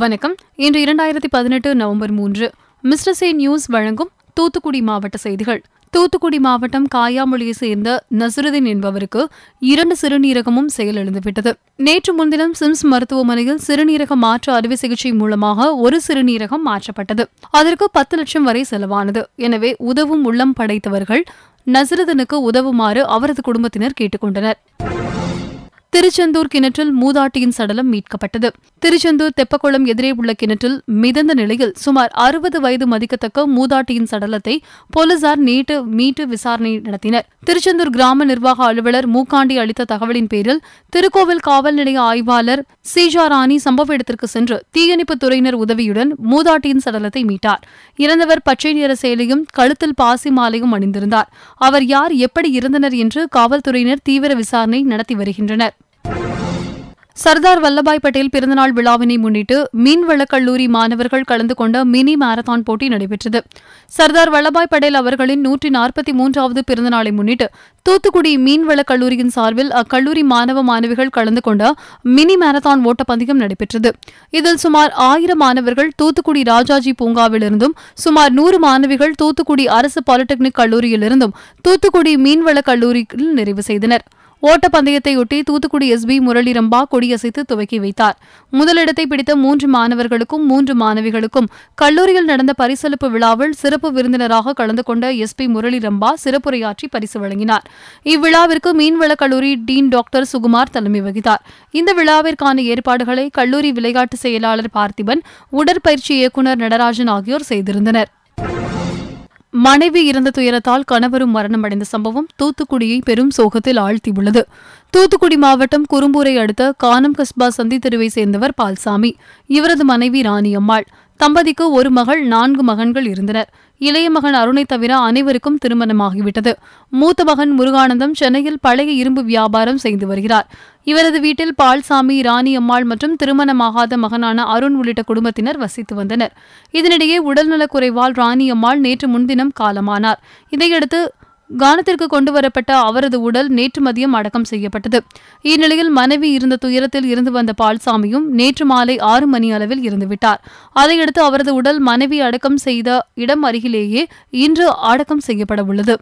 வணக்கம் இன்று இரண்டாயிரத்தி பதினெட்டு நவம்பர் மூன்று மிஸ்டர் சே நியூஸ் வழங்கும் தூத்துக்குடி மாவட்ட செய்திகள் தூத்துக்குடி மாவட்டம் காயாமொழியை சேர்ந்த நசருதீன் என்பவருக்கு இரண்டு சிறுநீரகமும் செயலிழந்துவிட்டது நேற்று முன்தினம் சிம்ஸ் மருத்துவமனையில் சிறுநீரக மாற்று அறுவை சிகிச்சை மூலமாக ஒரு சிறுநீரகம் மாற்றப்பட்டது அதற்கு பத்து லட்சம் வரை செலவானது எனவே உதவும் உள்ளம் படைத்தவர்கள் நசருதனுக்கு உதவுமாறு அவரது குடும்பத்தினர் கேட்டுக்கொண்டனர் திருச்செந்தூர் கிணற்றில் மூதாட்டியின் சடலம் மீட்கப்பட்டது திருச்செந்தூர் தெப்பக்குளம் எதிரே உள்ள கிணற்றில் மிதந்த நிலையில் சுமார் அறுபது வயது மதிக்கத்தக்க மூதாட்டியின் சடலத்தை போலீசார் நேற்று மீட்டு விசாரணை நடத்தினர் திருச்செந்தூர் கிராம நிர்வாக அலுவலர் மூக்காண்டி அளித்த தகவலின் பேரில் திருக்கோவில் காவல் நிலைய ஆய்வாளர் சீஜாராணி ராணி சம்பவ இடத்திற்கு சென்று தீயணைப்புத் துறையினர் உதவியுடன் மூதாட்டியின் சடலத்தை மீட்டார் இறந்தவர் பச்சை நிற செயலையும் கழுத்தில் பாசி மாலையும் அணிந்திருந்தார் அவர் யார் எப்படி இருந்தனர் என்று காவல்துறையினர் தீவிர விசாரணை நடத்தி வருகின்றனர் சர்தார் வல்லபாய் பட்டேல் பிறந்தநாள் விழாவினை முன்னிட்டு மீன்வளக் கல்லூரி மாணவர்கள் கலந்து கொண்ட மினி மாரத்தான் போட்டி நடைபெற்றது சர்தார் வல்லபாய் பட்டேல் அவர்களின் நூற்றி நாற்பத்தி மூன்றாவது பிறந்தநாளை முன்னிட்டு தூத்துக்குடி மீன்வளக் கல்லூரியின் சார்பில் அக்கல்லூரி மாணவ மாணவிகள் கலந்து கொண்ட மினி மாரத்தான் ஓட்டப்பந்தயம் நடைபெற்றது இதில் சுமார் ஆயிரம் மாணவர்கள் தூத்துக்குடி ராஜாஜி பூங்காவிலிருந்தும் சுமார் நூறு மாணவிகள் தூத்துக்குடி அரசு பாலிடெக்னிக் கல்லூரியிலிருந்தும் தூத்துக்குடி மீன்வளக் கல்லூரியில் நிறைவு செய்தனா் ஓட்டப்பந்தயத்தையொட்டி தூத்துக்குடி எஸ்பி பி முரளிரம்பா கொடியசைத்து துவக்கி வைத்தார் முதலிடத்தை பிடித்த மூன்று மாணவர்களுக்கும் மூன்று மாணவிகளுக்கும் கல்லூரியில் நடந்த பரிசளிப்பு விழாவில் சிறப்பு விருந்தினராக கலந்து கொண்ட எஸ்பி பி முரளிரம்பா சிறப்புரையாற்றி பரிசு வழங்கினார் இவ்விழாவிற்கு மீன்வள கல்லூரி டீன் டாக்டர் சுகுமார் தலைமை வகித்தார் இந்த விழாவிற்கான ஏற்பாடுகளை கல்லூரி விளையாட்டு செயலாளர் பார்த்திபன் உடற்பயிற்சி இயக்குநர் நடராஜன் ஆகியோர் செய்திருந்தனர் மனைவி இறந்த துயரத்தால் கணவரும் மரணமடைந்த சம்பவம் தூத்துக்குடியை பெரும் சோகத்தில் ஆழ்த்தியுள்ளது தூத்துக்குடி மாவட்டம் குறும்பூரை அடுத்த கானம் கஸ்பா சந்தி தெருவை சேர்ந்தவர் பால்சாமி இவரது மனைவி ராணியம்மாள் தம்பதிக்கு ஒரு மகள் நான்கு மகன்கள் இருந்தனர் இளைய மகன் அருணை தவிர அனைவருக்கும் திருமணமாகிவிட்டது மூத்த மகன் முருகானந்தம் சென்னையில் பழைய இரும்பு வியாபாரம் செய்து வருகிறார் இவரது வீட்டில் பால்சாமி ராணி அம்மாள் மற்றும் திருமணமாகாத மகனான அருண் உள்ளிட்ட குடும்பத்தினர் வசித்து வந்தனர் இதனிடையே உடல்நலக்குறைவால் ராணி அம்மாள் நேற்று முன்தினம் காலமானார் இதையடுத்து கானத்திற்கு கொண்டுவரப்பட்ட அவரது உடல் நேற்று மதியம் அடக்கம் செய்யப்பட்டது இந்நிலையில் மனைவி இருந்த துயரத்தில் இருந்து வந்த பால்சாமியும் நேற்று மாலை ஆறு மணி அளவில் இருந்துவிட்டார் அதையடுத்து அவரது உடல் மனைவி அடக்கம் செய்த இடம் அருகிலேயே இன்று அடக்கம் செய்யப்பட உள்ளது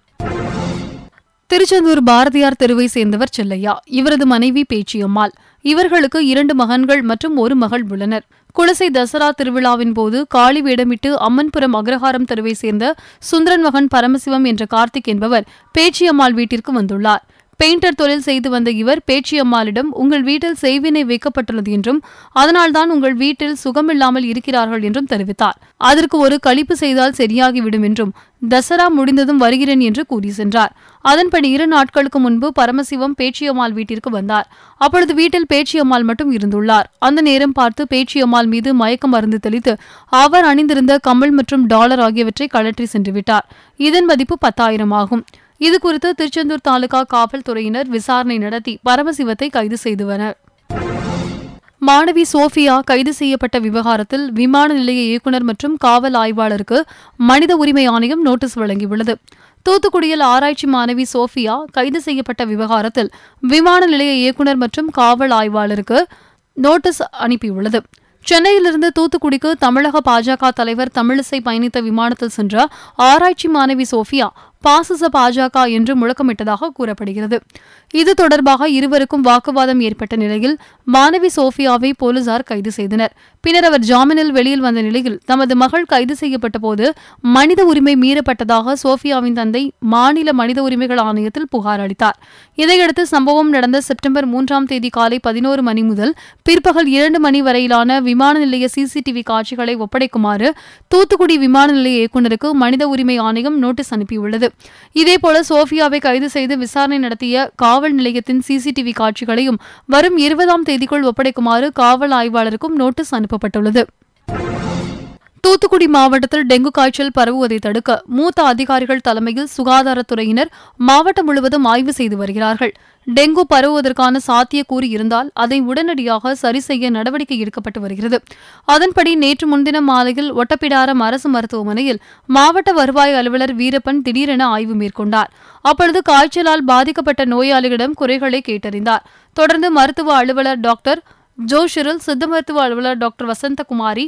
திருச்செந்தூர் பாரதியார் தெருவை சேர்ந்தவர் செல்லையா இவரது மனைவி பேச்சியம்மாள் இவர்களுக்கு இரண்டு மகன்கள் மற்றும் ஒரு மகள் உள்ளனர் குலசை தசரா திருவிழாவின் போது காளி வேடமிட்டு அம்மன்புரம் அக்ரஹாரம் தெருவை சேர்ந்த சுந்தரன் மகன் பரமசிவம் என்ற கார்த்திக் என்பவர் பேச்சியம்மாள் வீட்டிற்கு வந்துள்ளார் பெயிண்டர் தொழில் செய்து வந்த இவர் பேச்சியம்மாளிடம் உங்கள் வீட்டில் செய்வினை வைக்கப்பட்டுள்ளது என்றும் அதனால்தான் உங்கள் வீட்டில் சுகமில்லாமல் இருக்கிறார்கள் என்றும் தெரிவித்தார் அதற்கு ஒரு கழிப்பு செய்தால் சரியாகிவிடும் என்றும் தசரா முடிந்ததும் வருகிறேன் என்று கூறி சென்றார் அதன்படி இரு நாட்களுக்கு முன்பு பரமசிவம் பேச்சியம்மாள் வீட்டிற்கு வந்தார் அப்பொழுது வீட்டில் பேச்சியம்மாள் மட்டும் இருந்துள்ளார் அந்த நேரம் பார்த்து பேச்சியம்மாள் மீது மயக்க மருந்து தெளித்து அவர் அணிந்திருந்த கமல் மற்றும் டாலர் ஆகியவற்றை கழற்றி சென்றுவிட்டார் இதன் மதிப்பு பத்தாயிரம் ஆகும் இது குறித்து திருச்செந்தூர் தாலுகா காவல்துறையினர் விசாரணை நடத்தி பரமசிவத்தை கைது செய்துவனர் மாணவி சோஃபியா கைது செய்யப்பட்ட விவகாரத்தில் விமான நிலைய இயக்குநர் மற்றும் காவல் ஆய்வாளருக்கு மனித உரிமை ஆணையம் நோட்டீஸ் வழங்கியுள்ளது தூத்துக்குடியில் ஆராய்ச்சி மாணவி சோஃபியா கைது செய்யப்பட்ட விவகாரத்தில் விமான நிலைய இயக்குநர் மற்றும் காவல் ஆய்வாளருக்கு நோட்டீஸ் அனுப்பியுள்ளது சென்னையிலிருந்து தூத்துக்குடிக்கு தமிழக பாஜக தலைவர் தமிழிசை பயணித்த விமானத்தில் சென்ற ஆராய்ச்சி மாணவி சோஃபியா பாசிச பாஜக என்று முழக்கமிட்டதாக கூறப்படுகிறது இது தொடர்பாக இருவருக்கும் வாக்குவாதம் ஏற்பட்ட நிலையில் மாணவி சோஃபியாவை போலீசார் கைது செய்தனர் பின்னர் அவர் ஜாமீனில் வெளியில் வந்த நிலையில் தமது மகள் கைது செய்யப்பட்ட போது மனித உரிமை மீறப்பட்டதாக சோஃபியாவின் தந்தை மாநில மனித உரிமைகள் ஆணையத்தில் புகார் அளித்தார் இதையடுத்து சம்பவம் நடந்த செப்டம்பர் மூன்றாம் தேதி காலை பதினோரு மணி முதல் பிற்பகல் இரண்டு மணி வரையிலான விமான நிலைய சிசிடிவி காட்சிகளை ஒப்படைக்குமாறு தூத்துக்குடி விமான நிலைய இயக்குநருக்கு மனித உரிமை ஆணையம் நோட்டீஸ் அனுப்பியுள்ளது இதேபோல சோபியாவை கைது செய்து விசாரணை நடத்திய காவல் நிலையத்தின் சிசிடிவி காட்சிகளையும் வரும் இருபதாம் தேதிக்குள் ஒப்படைக்குமாறு காவல் ஆய்வாளருக்கும் நோட்டீஸ் அனுப்பப்பட்டுள்ளது தூத்துக்குடி மாவட்டத்தில் டெங்கு காய்ச்சல் பரவுவதை தடுக்க மூத்த அதிகாரிகள் தலைமையில் சுகாதாரத்துறையினர் மாவட்டம் முழுவதும் ஆய்வு செய்து வருகிறார்கள் டெங்கு பரவுவதற்கான சாத்தியக்கூறு இருந்தால் அதை உடனடியாக சரி செய்ய நடவடிக்கை எடுக்கப்பட்டு வருகிறது அதன்படி நேற்று முன்தினம் மாலையில் ஒட்டப்பிடாரம் அரசு மருத்துவமனையில் மாவட்ட வருவாய் அலுவலர் வீரப்பன் திடீரென ஆய்வு மேற்கொண்டார் அப்பொழுது காய்ச்சலால் பாதிக்கப்பட்ட நோயாளிகளிடம் குறைகளை கேட்டறிந்தார் தொடர்ந்து மருத்துவ அலுவலர் டாக்டர் ஜோஷிரில் சித்த மருத்துவ அலுவலர் டாக்டர் வசந்தகுமாரி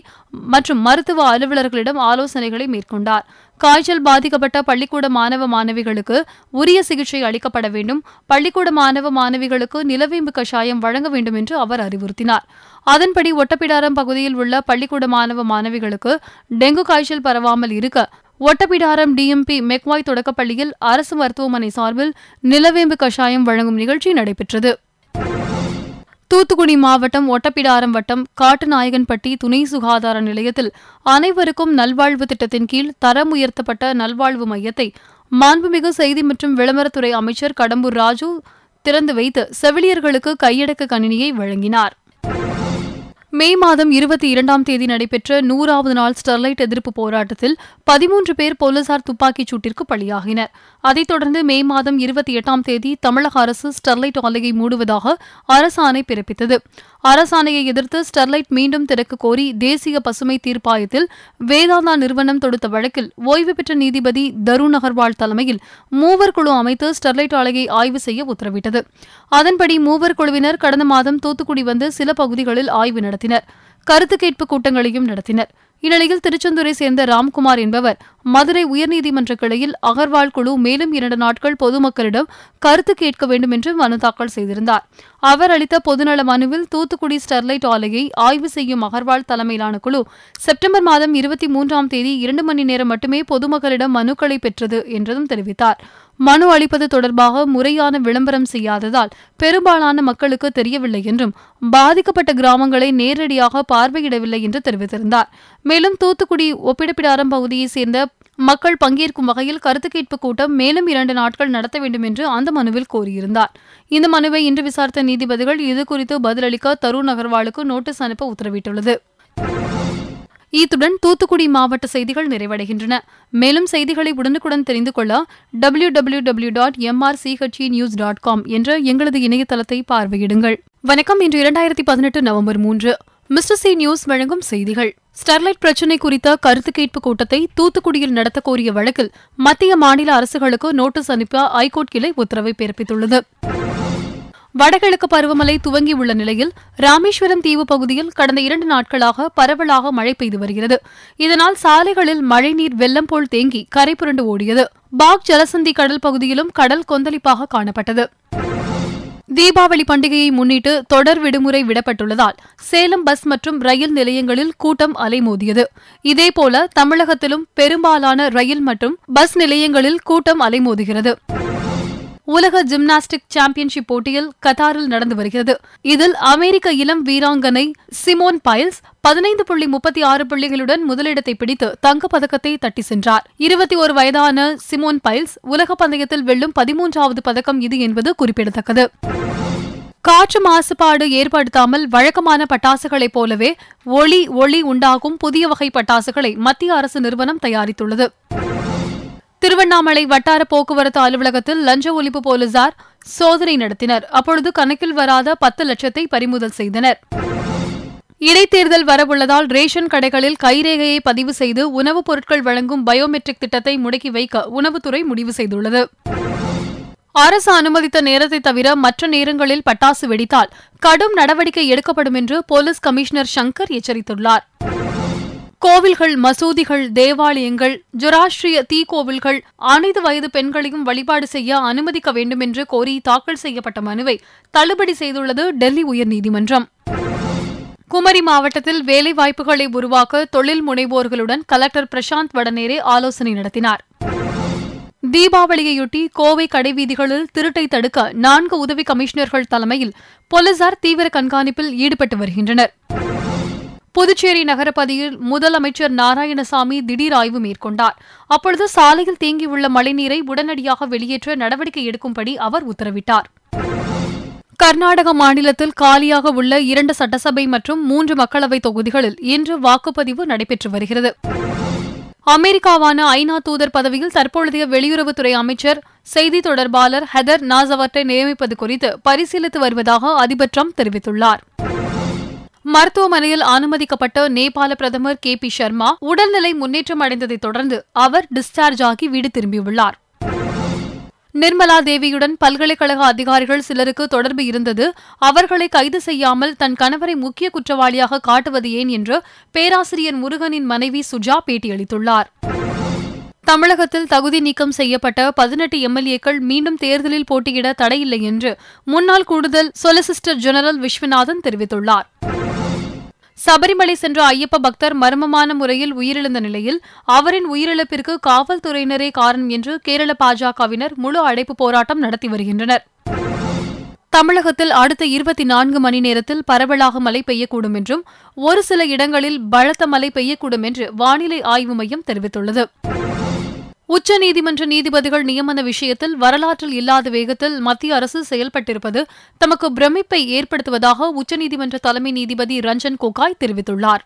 மற்றும் மருத்துவ அலுவலர்களிடம் ஆலோசனைகளை மேற்கொண்டார் காய்ச்சல் பாதிக்கப்பட்ட பள்ளிக்கூட மாணவ மாணவிகளுக்கு உரிய சிகிச்சை அளிக்கப்பட வேண்டும் பள்ளிக்கூட மாணவ மாணவிகளுக்கு நிலவேம்பு கஷாயம் வழங்க வேண்டும் என்று அவர் அறிவுறுத்தினார் அதன்படி ஒட்டப்பிடாரம் பகுதியில் உள்ள பள்ளிக்கூட மாணவ மாணவிகளுக்கு டெங்கு காய்ச்சல் பரவாமல் இருக்க ஒட்டப்பிடாரம் டிஎம்பி மெக்வாய் தொடக்கப்பள்ளியில் அரசு மருத்துவமனை சார்பில் நிலவேம்பு கஷாயம் வழங்கும் நிகழ்ச்சி நடைபெற்றது தூத்துக்குடி மாவட்டம் ஒட்டப்பிடாரம் வட்டம் காட்டுநாயகன்பட்டி துணை சுகாதார நிலையத்தில் அனைவருக்கும் நல்வாழ்வு திட்டத்தின் கீழ் தரம் உயர்த்தப்பட்ட நல்வாழ்வு மையத்தை மாண்புமிகு செய்தி மற்றும் விளம்பரத்துறை அமைச்சர் கடம்பூர் ராஜு திறந்து வைத்து செவிலியர்களுக்கு கையடக்க கணினியை வழங்கினார் மே மாதம் இருபத்தி இரண்டாம் தேதி நடைபெற்ற நூறாவது நாள் ஸ்டெர்லைட் எதிர்ப்பு போராட்டத்தில் பதிமூன்று பேர் போலீசார் துப்பாக்கிச் சூட்டிற்கு பலியாகினர் அதைத் தொடர்ந்து மே மாதம் இருபத்தி எட்டாம் தேதி தமிழக அரசு ஸ்டெர்லைட் ஆலையை மூடுவதாக அரசாணை பிறப்பித்தது அரசாணையை எதிர்த்து ஸ்டெர்லைட் மீண்டும் திறக்க கோரி தேசிய பசுமை தீர்ப்பாயத்தில் வேதாந்தா நிறுவனம் தொடுத்த வழக்கில் ஓய்வு பெற்ற நீதிபதி தருண் அகர்வால் தலைமையில் மூவர் குழு அமைத்து ஸ்டெர்லைட் ஆலையை ஆய்வு செய்ய உத்தரவிட்டது அதன்படி மூவர் குழுவினர் கடந்த மாதம் தூத்துக்குடி வந்து சில பகுதிகளில் ஆய்வு நடத்தினர் நடத்தினர் கருத்து கேட்பு கூட்டங்களையும் நடத்தினர் இந்நிலையில் திருச்செந்தூரை சேர்ந்த ராம்குமார் என்பவர் மதுரை உயர்நீதிமன்ற கிளையில் அகர்வால் குழு மேலும் இரண்டு நாட்கள் பொதுமக்களிடம் கருத்து கேட்க வேண்டும் என்று மனு தாக்கல் செய்திருந்தார் அவர் அளித்த பொதுநல மனுவில் தூத்துக்குடி ஸ்டெர்லைட் ஆலையை ஆய்வு செய்யும் அகர்வால் தலைமையிலான குழு செப்டம்பர் மாதம் இருபத்தி மூன்றாம் தேதி இரண்டு மணி நேரம் மட்டுமே பொதுமக்களிடம் மனுக்களை பெற்றது என்றதும் தெரிவித்தார் மனு அளிப்பது தொடர்பாக முறையான விளம்பரம் செய்யாததால் பெரும்பாலான மக்களுக்கு தெரியவில்லை என்றும் பாதிக்கப்பட்ட கிராமங்களை நேரடியாக பார்வையிடவில்லை என்று தெரிவித்திருந்தார் மேலும் தூத்துக்குடி ஒப்பிடப்பிடாரம் பகுதியைச் சேர்ந்த மக்கள் பங்கேற்கும் வகையில் கருத்து கேட்பு கூட்டம் மேலும் இரண்டு நாட்கள் நடத்த வேண்டும் என்று அந்த மனுவில் கோரியிருந்தார் இந்த மனுவை இன்று விசாரித்த நீதிபதிகள் இதுகுறித்து பதிலளிக்க தருண் அகர்வாலுக்கு நோட்டீஸ் அனுப்ப உத்தரவிட்டுள்ளது இத்துடன் தூத்துக்குடி மாவட்ட செய்திகள் நிறைவடைகின்றன மேலும் செய்திகளை உடனுக்குடன் தெரிந்து கொள்ள W W W dot MRCHE news dot com என்ற எங்களது இணையதளத்தை பார்வையிடுங்கள் வணக்கம் இன்று இரண்டாயிரத்தி பதினெட்டு நவம்பர் மூன்று மிஸ்டர் சி நியூஸ் வழங்கும் செய்திகள் ஸ்டெர்லைட் பிரச்சினை குறித்த கருத்து கேட்பு கூட்டத்தை தூத்துக்குடியில் நடத்தக் கோரிய வழக்கில் மத்திய மாநில அரசுகளுக்கு நோட்டீஸ் அனுப்ப ஐகோர்ட் கிளை உத்தரவை பிறப்பித்துள்ளது வடகிழக்கு பருவமழை துவங்கியுள்ள நிலையில் ராமேஸ்வரம் தீவு பகுதியில் கடந்த இரண்டு நாட்களாக பரவலாக மழை பெய்து வருகிறது இதனால் சாலைகளில் மழைநீர் வெள்ளம் போல் தேங்கி கரை புரண்டு ஓடியது பாக் ஜலசந்தி கடல் பகுதியிலும் கடல் கொந்தளிப்பாக காணப்பட்டது தீபாவளி பண்டிகையை முன்னிட்டு தொடர் விடுமுறை விடப்பட்டுள்ளதால் சேலம் பஸ் மற்றும் ரயில் நிலையங்களில் கூட்டம் அலைமோதியது இதேபோல தமிழகத்திலும் பெரும்பாலான ரயில் மற்றும் பஸ் நிலையங்களில் கூட்டம் அலைமோதுகிறது உலக ஜிம்னாஸ்டிக் சாம்பியன்ஷிப் போட்டியில் கத்தாரில் நடந்து வருகிறது இதில் அமெரிக்க இளம் வீராங்கனை சிமோன் பைல்ஸ் பதினைந்து புள்ளி முப்பத்தி ஆறு புள்ளிகளுடன் முதலிடத்தை பிடித்து தங்கப்பதக்கத்தை தட்டி சென்றார் இருபத்தி ஒரு வயதான சிமோன் பைல்ஸ் உலக பந்தயத்தில் வெல்லும் பதிமூன்றாவது பதக்கம் இது என்பது குறிப்பிடத்தக்கது காற்று மாசுபாடு ஏற்படுத்தாமல் வழக்கமான பட்டாசுகளைப் போலவே ஒளி ஒளி உண்டாகும் புதிய வகை பட்டாசுகளை மத்திய அரசு நிறுவனம் தயாரித்துள்ளது திருவண்ணாமலை வட்டார போக்குவரத்து அலுவலகத்தில் லஞ்ச ஒழிப்பு போலீசார் சோதனை நடத்தினர் அப்பொழுது கணக்கில் வராத பத்து லட்சத்தை பறிமுதல் செய்தனர் இடைத்தேர்தல் வரவுள்ளதால் ரேஷன் கடைகளில் கைரேகையை பதிவு செய்து உணவுப் பொருட்கள் வழங்கும் பயோமெட்ரிக் திட்டத்தை முடக்கி வைக்க உணவுத்துறை முடிவு செய்துள்ளது அரசு அனுமதித்த நேரத்தை தவிர மற்ற நேரங்களில் பட்டாசு வெடித்தால் கடும் நடவடிக்கை எடுக்கப்படும் என்று போலீஸ் கமிஷனர் சங்கர் எச்சரித்துள்ளார் கோவில்கள் மசூதிகள் தேவாலயங்கள் தீ தீக்கோவில்கள் அனைத்து வயது பெண்களையும் வழிபாடு செய்ய அனுமதிக்க வேண்டும் என்று கோரி தாக்கல் செய்யப்பட்ட மனுவை தள்ளுபடி செய்துள்ளது டெல்லி உயர்நீதிமன்றம் குமரி மாவட்டத்தில் வேலைவாய்ப்புகளை உருவாக்க தொழில் முனைவோர்களுடன் கலெக்டர் பிரசாந்த் வடநேரே ஆலோசனை நடத்தினார் தீபாவளியையொட்டி கோவை கடைவீதிகளில் திருட்டை தடுக்க நான்கு உதவி கமிஷனர்கள் தலைமையில் போலீசார் தீவிர கண்காணிப்பில் ஈடுபட்டு வருகின்றனர் புதுச்சேரி நகரப்பதியில் முதலமைச்சர் நாராயணசாமி திடீர் ஆய்வு மேற்கொண்டார் அப்பொழுது சாலையில் தேங்கியுள்ள மழைநீரை உடனடியாக வெளியேற்ற நடவடிக்கை எடுக்கும்படி அவர் உத்தரவிட்டார் கர்நாடக மாநிலத்தில் காலியாக உள்ள இரண்டு சட்டசபை மற்றும் மூன்று மக்களவை தொகுதிகளில் இன்று வாக்குப்பதிவு நடைபெற்று வருகிறது அமெரிக்காவான ஐநா தூதர் பதவியில் தற்பொழுதைய வெளியுறவுத்துறை அமைச்சர் செய்தி தொடர்பாளர் ஹெதர் நாசவர்ட்டை நியமிப்பது குறித்து பரிசீலித்து வருவதாக அதிபர் ட்ரம்ப் தெரிவித்துள்ளாா் மருத்துவமனையில் அனுமதிக்கப்பட்ட நேபாள பிரதமர் கே பி சர்மா உடல்நிலை முன்னேற்றம் அடைந்ததைத் தொடர்ந்து அவர் டிஸ்சார்ஜ் ஆகி வீடு திரும்பியுள்ளார் நிர்மலா தேவியுடன் பல்கலைக்கழக அதிகாரிகள் சிலருக்கு தொடர்பு இருந்தது அவர்களை கைது செய்யாமல் தன் கணவரை முக்கிய குற்றவாளியாக காட்டுவது ஏன் என்று பேராசிரியர் முருகனின் மனைவி சுஜா பேட்டியளித்துள்ளார் தமிழகத்தில் தகுதி நீக்கம் செய்யப்பட்ட பதினெட்டு எம்எல்ஏக்கள் மீண்டும் தேர்தலில் போட்டியிட தடையில்லை என்று முன்னாள் கூடுதல் சொலிசிஸ்டர் ஜெனரல் விஸ்வநாதன் தெரிவித்துள்ளார் சபரிமலை சென்ற ஐயப்ப பக்தர் மர்மமான முறையில் உயிரிழந்த நிலையில் அவரின் உயிரிழப்பிற்கு காவல்துறையினரே காரணம் என்று கேரள பாஜகவினர் முழு அடைப்பு போராட்டம் நடத்தி வருகின்றனர் தமிழகத்தில் அடுத்த இருபத்தி நான்கு மணி நேரத்தில் பரவலாக மழை பெய்யக்கூடும் என்றும் ஒரு சில இடங்களில் பலத்த மழை பெய்யக்கூடும் என்று வானிலை ஆய்வு மையம் தெரிவித்துள்ளது உச்சநீதிமன்ற நீதிபதிகள் நியமன விஷயத்தில் வரலாற்றில் இல்லாத வேகத்தில் மத்திய அரசு செயல்பட்டிருப்பது தமக்கு பிரமிப்பை ஏற்படுத்துவதாக உச்சநீதிமன்ற தலைமை நீதிபதி ரஞ்சன் கோகாய் தெரிவித்துள்ளார்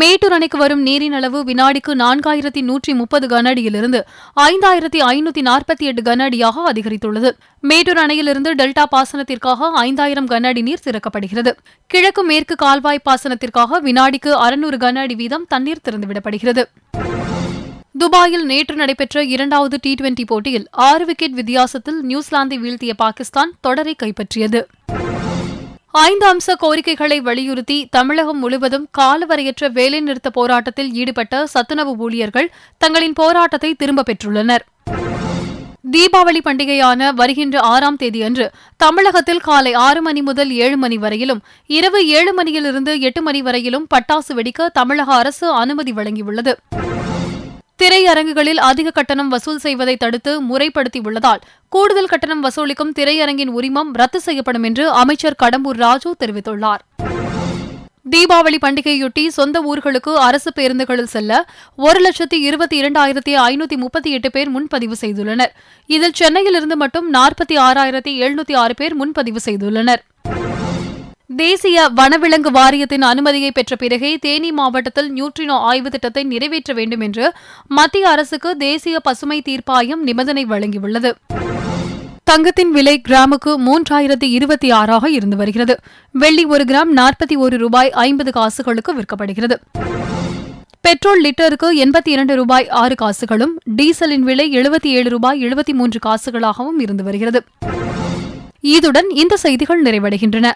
மேட்டூர் அணைக்கு வரும் நீரின் அளவு வினாடிக்கு நான்காயிரத்தி நூற்றி முப்பது கன அடியிலிருந்து ஐந்தாயிரத்தி ஐநூத்தி நாற்பத்தி எட்டு கன அடியாக அதிகரித்துள்ளது மேட்டூர் அணையிலிருந்து டெல்டா பாசனத்திற்காக ஐந்தாயிரம் கன அடி நீர் திறக்கப்படுகிறது கிழக்கு மேற்கு கால்வாய் பாசனத்திற்காக வினாடிக்கு அறுநூறு கன அடி வீதம் தண்ணீர் திறந்துவிடப்படுகிறது துபாயில் நேற்று நடைபெற்ற இரண்டாவது டி டுவெண்டி போட்டியில் ஆறு விக்கெட் வித்தியாசத்தில் நியூசிலாந்தை வீழ்த்திய பாகிஸ்தான் தொடரை கைப்பற்றியது ஐந்து அம்ச கோரிக்கைகளை வலியுறுத்தி தமிழகம் முழுவதும் காலவரையற்ற வேலைநிறுத்த போராட்டத்தில் ஈடுபட்ட சத்துணவு ஊழியர்கள் தங்களின் போராட்டத்தை திரும்பப் பெற்றுள்ளனர் தீபாவளி பண்டிகையான வருகின்ற ஆறாம் தேதியன்று தமிழகத்தில் காலை ஆறு மணி முதல் ஏழு மணி வரையிலும் இரவு ஏழு மணியிலிருந்து எட்டு மணி வரையிலும் பட்டாசு வெடிக்க தமிழக அரசு அனுமதி வழங்கியுள்ளது திரையரங்குகளில் அதிக கட்டணம் வசூல் செய்வதை தடுத்து முறைப்படுத்தியுள்ளதால் கூடுதல் கட்டணம் வசூலிக்கும் திரையரங்கின் உரிமம் ரத்து செய்யப்படும் என்று அமைச்சர் கடம்பூர் ராஜு தெரிவித்துள்ளார் தீபாவளி பண்டிகையொட்டி சொந்த ஊர்களுக்கு அரசு பேருந்துகளில் செல்ல ஒரு லட்சத்தி இருபத்தி இரண்டாயிரத்தி ஐநூத்தி முப்பத்தி எட்டு பேர் முன்பதிவு செய்துள்ளனர் இதில் சென்னையிலிருந்து மட்டும் நாற்பத்தி ஆறாயிரத்தி எழுநூத்தி ஆறு பேர் முன்பதிவு செய்துள்ளனா் தேசிய வனவிலங்கு வாரியத்தின் அனுமதியை பெற்ற பிறகே தேனி மாவட்டத்தில் நியூட்ரினோ ஆய்வு திட்டத்தை நிறைவேற்ற வேண்டும் என்று மத்திய அரசுக்கு தேசிய பசுமை தீர்ப்பாயம் நிபந்தனை வழங்கியுள்ளது தங்கத்தின் விலை கிராமுக்கு மூன்றாயிரத்து இருபத்தி ஆறாக இருந்து வருகிறது வெள்ளி ஒரு கிராம் நாற்பத்தி ஒரு ரூபாய் ஐம்பது காசுகளுக்கு விற்கப்படுகிறது பெட்ரோல் லிட்டருக்கு எண்பத்தி இரண்டு ரூபாய் ஆறு காசுகளும் டீசலின் விலை எழுபத்தி ஏழு ரூபாய் எழுபத்தி மூன்று காசுகளாகவும் இருந்து வருகிறது இதுடன் இந்த செய்திகள் நிறைவடைகின்றன